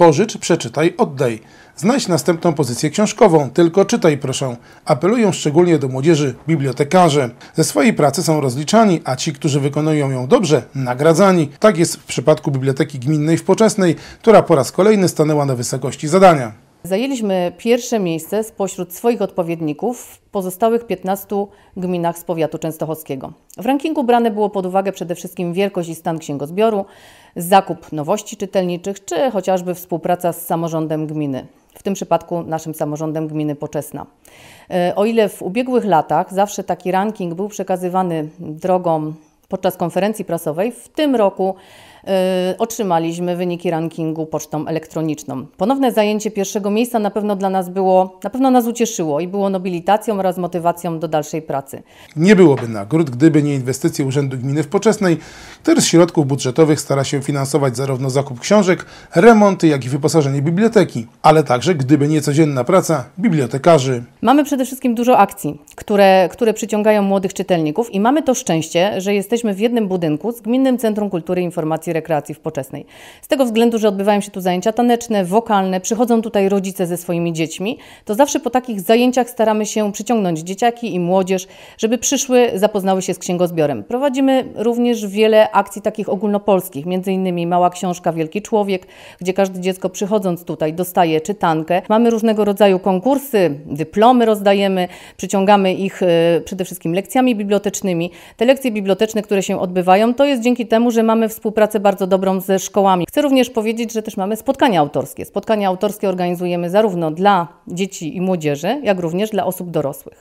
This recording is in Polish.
Pożycz, przeczytaj, oddaj. Znajdź następną pozycję książkową, tylko czytaj proszę. Apelują szczególnie do młodzieży bibliotekarze. Ze swojej pracy są rozliczani, a ci, którzy wykonują ją dobrze, nagradzani. Tak jest w przypadku Biblioteki Gminnej w która po raz kolejny stanęła na wysokości zadania. Zajęliśmy pierwsze miejsce spośród swoich odpowiedników w pozostałych 15 gminach z powiatu częstochowskiego. W rankingu brane było pod uwagę przede wszystkim wielkość i stan księgozbioru, zakup nowości czytelniczych czy chociażby współpraca z samorządem gminy. W tym przypadku naszym samorządem gminy Poczesna. E, o ile w ubiegłych latach zawsze taki ranking był przekazywany drogą podczas konferencji prasowej, w tym roku E, otrzymaliśmy wyniki rankingu pocztą elektroniczną. Ponowne zajęcie pierwszego miejsca na pewno dla nas było, na pewno nas ucieszyło i było nobilitacją oraz motywacją do dalszej pracy. Nie byłoby nagród, gdyby nie inwestycje Urzędu Gminy w Poczesnej, który z środków budżetowych stara się finansować zarówno zakup książek, remonty, jak i wyposażenie biblioteki, ale także gdyby nie codzienna praca bibliotekarzy. Mamy przede wszystkim dużo akcji, które, które przyciągają młodych czytelników i mamy to szczęście, że jesteśmy w jednym budynku z Gminnym Centrum Kultury i Informacji Rekreacji w Poczesnej. Z tego względu, że odbywają się tu zajęcia taneczne, wokalne, przychodzą tutaj rodzice ze swoimi dziećmi, to zawsze po takich zajęciach staramy się przyciągnąć dzieciaki i młodzież, żeby przyszły, zapoznały się z księgozbiorem. Prowadzimy również wiele akcji takich ogólnopolskich, m.in. Mała Książka Wielki Człowiek, gdzie każde dziecko przychodząc tutaj dostaje czytankę. Mamy różnego rodzaju konkursy, dyplomy rozdajemy, przyciągamy ich e, przede wszystkim lekcjami bibliotecznymi. Te lekcje biblioteczne, które się odbywają, to jest dzięki temu, że mamy współpracę bardzo dobrą ze szkołami. Chcę również powiedzieć, że też mamy spotkania autorskie. Spotkania autorskie organizujemy zarówno dla dzieci i młodzieży, jak również dla osób dorosłych.